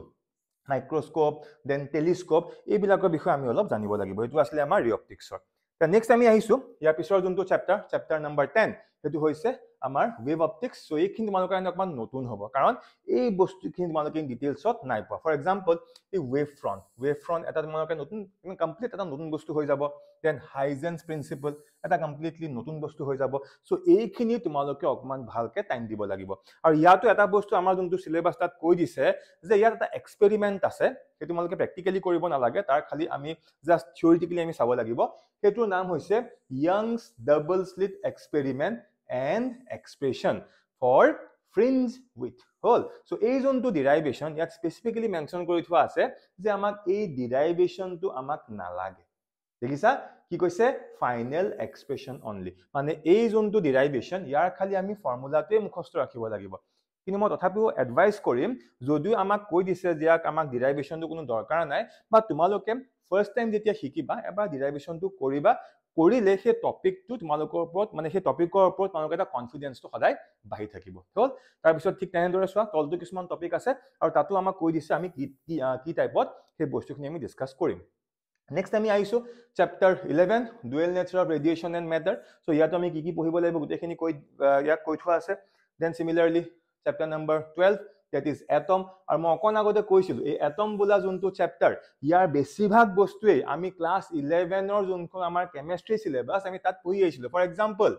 মাইক্ৰস্কোপ দেন টেলিস্কোপ এইবিলাকৰ বিষয়ে আমি অলপ জানিব লাগিব এইটো আছিলে আমাৰ ৰিঅপ্টিক্সৰ নেক্সট আমি আহিছোঁ ইয়াৰ পিছৰ যোনটো চেপ্টাৰ চেপ্টাৰ নাম্বাৰ টেন সেইটো হৈছে আমাৰ ৱেব অপটিক্স চ' এইখিনি তোমালোকৰ কাৰণে অকণমান নতুন হ'ব কাৰণ এই বস্তুখিনি তোমালোকে ডিটেইলছত নাই পোৱা ফৰ এক্সাম্পল এই ৱেব ফ্ৰণ্ট ৱেব ফ্ৰণ্ট এটা তোমালোকে নতুন কমপ্লিট এটা নতুন বস্তু হৈ যাব দেন হাইজেন্স প্ৰিন্সিপল এটা কমপ্লিটলি নতুন বস্তু হৈ যাব চ' এইখিনি তোমালোকে অকণমান ভালকে টাইম দিব লাগিব আৰু ইয়াতো এটা বস্তু আমাৰ যোনটো চিলেবাছ তাত কৈ দিছে যে ইয়াত এটা এক্সপেৰিমেণ্ট আছে সেই তোমালোকে প্ৰেক্টিকেলি কৰিব নালাগে তাৰ খালি আমি জাষ্ট থিয়ৰিটিকেলি আমি চাব লাগিব সেইটোৰ নাম হৈছে Young's double slit experiment an expression for fringe width hole so ei jontu derivation yet specifically mention kori thua ase je amak ei derivation tu amak nalage dekhisa ki koise final expression only mane ei jontu derivation yar khali ami formula te mukhostro rakhibo lagibo কিন্তু মই তথাপিও advice কৰিম যদিও আমাক কৈ দিছে যে আমাক ডিৰাইভেশ্যনটো কোনো দৰকাৰ নাই বা তোমালোকে ফাৰ্ষ্ট টাইম যেতিয়া শিকিবা এবাৰ ডিৰাইভেশ্যনটো কৰিবা কৰিলে সেই টপিকটো তোমালোকৰ ওপৰত মানে সেই টপিকৰ ওপৰত তোমালোকৰ এটা কনফিডেঞ্চটো সদায় বাঢ়ি থাকিব হ'ল তাৰপিছত ঠিক তেনেদৰে চোৱা তলটো কিছুমান টপিক আছে আৰু তাতো আমাক কৈ দিছে আমি কি কি কি টাইপত সেই বস্তুখিনি আমি ডিছকাছ কৰিম নেক্সট আমি আহিছোঁ chapter eleven dual nature of radiation and matter so' ইয়াতো আমি কি কি পঢ়িব লাগিব গোটেইখিনি কৈ ইয়াক কৈ থোৱা আছে then similarly chapter number twelve that is atom আৰু মই অকণ আগতে কৈছিলোঁ এই এটম বোলা যোনটো চেপ্টাৰ ইয়াৰ বেছিভাগ বস্তুৱেই আমি ক্লাছ ইলেভেনৰ যোনখন আমাৰ কেমেষ্ট্ৰি চিলেবাছ আমি তাত পঢ়ি আহিছিলোঁ for example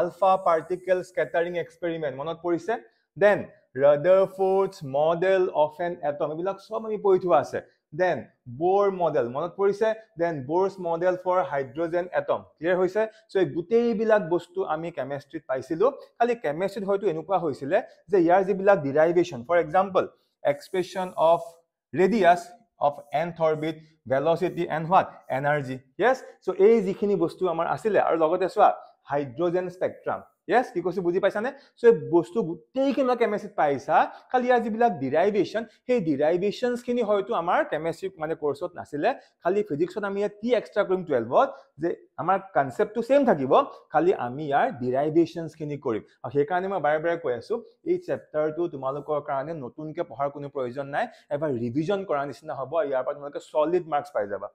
alpha particle scattering experiment মনত পৰিছে then Rutherford's model of an atom এইবিলাক চব আমি পঢ়ি থোৱা আছে দেন বৰ মডেল মনত পৰিছে then Bohr's model for hydrogen atom clear হৈছে চ' এই গোটেইবিলাক বস্তু আমি কেমেষ্ট্ৰিত পাইছিলোঁ খালি কেমেষ্ট্ৰিত হয়তো এনেকুৱা হৈছিলে যে ইয়াৰ যিবিলাক derivation for example expression of radius of nth orbit velocity and what energy yes so' এই যিখিনি বস্তু আমাৰ আছিলে আৰু লগতে চোৱা হাইড্ৰজেন স্পেক্ট্ৰাম য়েছ কি কৈছোঁ বুজি পাইছানে চ' এই বস্তু গোটেইখিনিৰ কেমেষ্ট্ৰিত পাইছা খালি আৰু যিবিলাক ডিৰাইভেশ্যন সেই ডিৰাইভেশ্যনছখিনি হয়তো আমাৰ কেমেষ্ট্ৰি মানে কৰ্চত নাছিলে খালি ফিজিক্সত আমি ইয়াত কি এক্সট্ৰা কৰিম টুৱেলভত যে আমাৰ কনচেপ্টটো চেম থাকিব খালি আমি ইয়াৰ ডিৰাইভেশ্যনছখিনি কৰিম আৰু সেইকাৰণে মই বাৰে বাৰে কৈ আছোঁ এই চেপ্টাৰটো তোমালোকৰ কাৰণে নতুনকৈ পঢ়াৰ কোনো প্ৰয়োজন নাই এবাৰ ৰিভিজন কৰাৰ নিচিনা হ'ব ইয়াৰ পৰা তোমালোকে ছলিড মাৰ্কছ পাই যাবা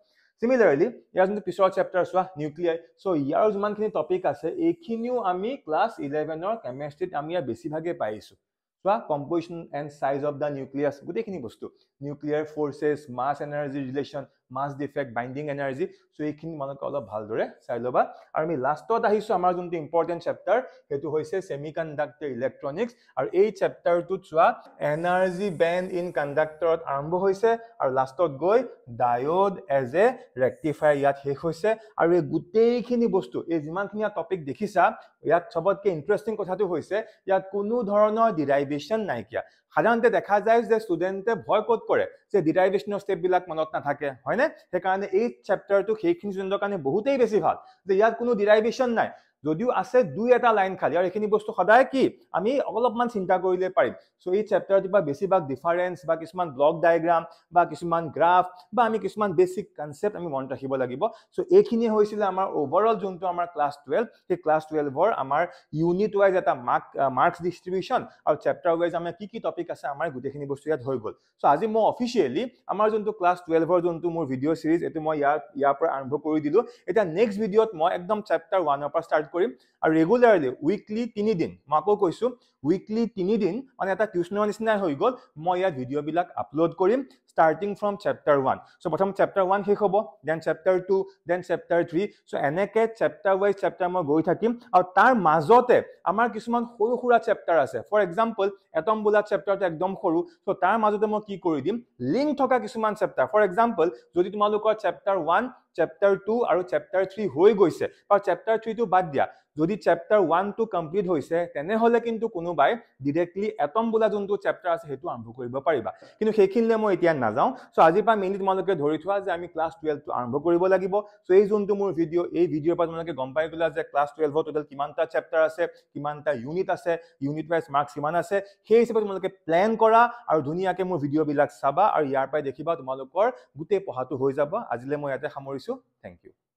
চিমিলাৰলি ইয়াৰ যোনটো পিছৰ চেপ্টাৰ চোৱা নিউক্লিয়াই চ' ইয়াৰো যিমানখিনি টপিক আছে এইখিনিও আমি ক্লাছ ইলেভেনৰ কেমেষ্ট্ৰিত আমি ইয়াৰ বেছিভাগে পাইছোঁ চোৱা composition and size of the nucleus গোটেইখিনি বস্তু nuclear forces mass energy relation mass defect binding energy so' এইখিনি মানুহকে অলপ ভালদৰে চাই ল'বা আৰু আমি লাষ্টত আহিছোঁ আমাৰ যোনটো ইম্পৰ্টেণ্ট চেপ্টাৰ সেইটো হৈছে চেমি কণ্ডাক্টৰ ইলেক্ট্ৰনিক্স আৰু এই চেপ্টাৰটোত চোৱা এনাৰ্জি বেণ্ড ইন কণ্ডাক্টৰত আৰম্ভ হৈছে আৰু লাষ্টত গৈ ডায়ড এজ এ ৰেক্টিফায়াৰ ইয়াত শেষ হৈছে আৰু এই গোটেইখিনি বস্তু এই যিমানখিনি টপিক দেখিছা ইয়াত চবতকৈ ইণ্টাৰেষ্টিং কথাটো হৈছে ইয়াত কোনো ধৰণৰ ডিৰাইভেশ্যন নাইকিয়া সাধাৰণতে দেখা যায় যে ষ্টুডেণ্টে ভয় ক'ত কৰে যে ডিটাৰিভেশ্যনৰ ষ্টেপবিলাক মনত নাথাকে হয়নে সেইকাৰণে এই চেপ্টাৰটো সেইখিনি ষ্টুডেণ্টৰ কাৰণে বহুতেই বেছি ভাল যে ইয়াত কোনো ডিটাৰিভেশ্যন নাই যদিও আছে দুই এটা লাইন খালী আৰু এইখিনি বস্তু সদায় কি আমি অলপমান চিন্তা কৰিলে পাৰিম চ' এই চেপ্টাৰত কিবা বেছিভাগ ডিফাৰেঞ্চ বা কিছুমান ব্লক ডায়েগ্ৰাম বা কিছুমান গ্ৰাফ বা আমি কিছুমান বেছিক কনচেপ্ট আমি মনত ৰাখিব লাগিব চ' এইখিনি হৈছিলে আমাৰ অভাৰঅল যোনটো আমাৰ ক্লাছ টুৱেলভ সেই ক্লাছ টুৱেলভৰ আমাৰ ইউনিট ৱাইজ এটা মাৰ্ক মাৰ্কছ ডিষ্ট্ৰিবিউশ্যন আৰু চেপ্টাৰ ৱাইজ আমাৰ কি কি টপিক আছে আমাৰ গোটেইখিনি বস্তু ইয়াত হৈ গ'ল চ' আজি মই অফিচিয়েলি আমাৰ যোনটো ক্লাছ টুৱেলভৰ যোনটো মোৰ ভিডিঅ' চিৰিজ এইটো মই ইয়াৰ ইয়াৰ পৰা আৰম্ভ কৰি দিলোঁ এতিয়া নেক্সট ভিডিঅ'ত মই একদম চেপ্টাৰ ওৱানৰ পৰা ষ্টাৰ্ট কৰিম আৰু ৰেগুলাৰলি উইকলি তিনিদিন মই আকৌ কৈছোঁ উইকলি তিনিদিন মানে এটা টিউশ্যনৰ নিচিনাই হৈ গ'ল মই ইয়াত ভিডিঅ'বিলাক আপলোড কৰিম starting from chapter one so' প্ৰথম চেপ্টাৰ ওৱান শেষ হ'ব then chapter two then chapter three so' এনেকৈ চেপ্টাৰ ৱাইজ চেপ্টাৰ মই গৈ থাকিম আৰু তাৰ মাজতে আমাৰ কিছুমান সৰু সুৰা চেপ্টাৰ আছে ফৰ এক্সাম্পল এটম বোলা চেপ্টাৰটো একদম সৰু চ' তাৰ মাজতে মই কি কৰি দিম লিংক থকা কিছুমান চেপ্টাৰ ফৰ এক্সাম্পল যদি তোমালোকৰ চেপ্টাৰ ওৱান চেপ্টাৰ টু আৰু চেপ্টাৰ থ্ৰী হৈ গৈছে বা চেপ্টাৰ টো বাদ দিয়া যদি চেপ্টাৰ ওৱানটো কমপ্লিট হৈছে তেনেহ'লে কিন্তু কোনোবাই ডিৰেক্টলি এটম বোলা যোনটো চেপ্টাৰ আছে সেইটো আৰম্ভ কৰিব পাৰিবা কিন্তু সেইখিনিলৈ মই এতিয়া নাযাওঁ চ' আজিৰ পৰা মেইনলি তোমালোকে ধৰি থোৱা যে আমি ক্লাছ টুৱেলভটো আৰম্ভ কৰিব লাগিব চ' এই যোনটো মোৰ ভিডিঅ' এই ভিডিঅ'ৰ পৰা তোমালোকে গম পাই গ'লা যে ক্লাছ টুৱেলভৰ টোটেল কিমানটা চেপ্টাৰ আছে কিমানটা ইউনিট আছে ইউনিট ৱাইজ মাৰ্কছ কিমান আছে সেই হিচাপে তোমালোকে প্লেন কৰা আৰু ধুনীয়াকৈ মোৰ ভিডিঅ'বিলাক চাবা আৰু ইয়াৰ পৰাই দেখিবা তোমালোকৰ গোটেই পঢ়াটো হৈ যাব আজিলৈ মই ইয়াতে সামৰিছো থেংক ইউ